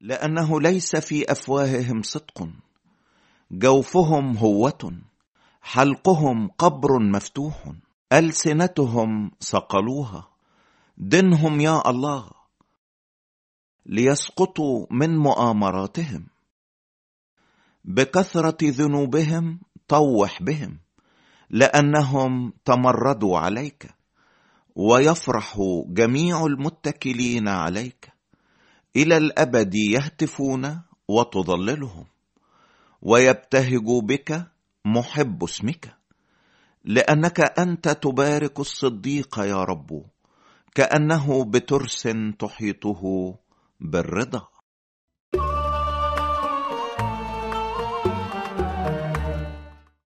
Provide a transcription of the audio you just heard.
لانه ليس في افواههم صدق جوفهم هوه حلقهم قبر مفتوح السنتهم صقلوها دنهم يا الله ليسقطوا من مؤامراتهم بكثره ذنوبهم طوح بهم لانهم تمردوا عليك ويفرح جميع المتكلين عليك الى الابد يهتفون وتضللهم ويبتهج بك محب اسمك لانك انت تبارك الصديق يا رب كانه بترس تحيطه بالرضا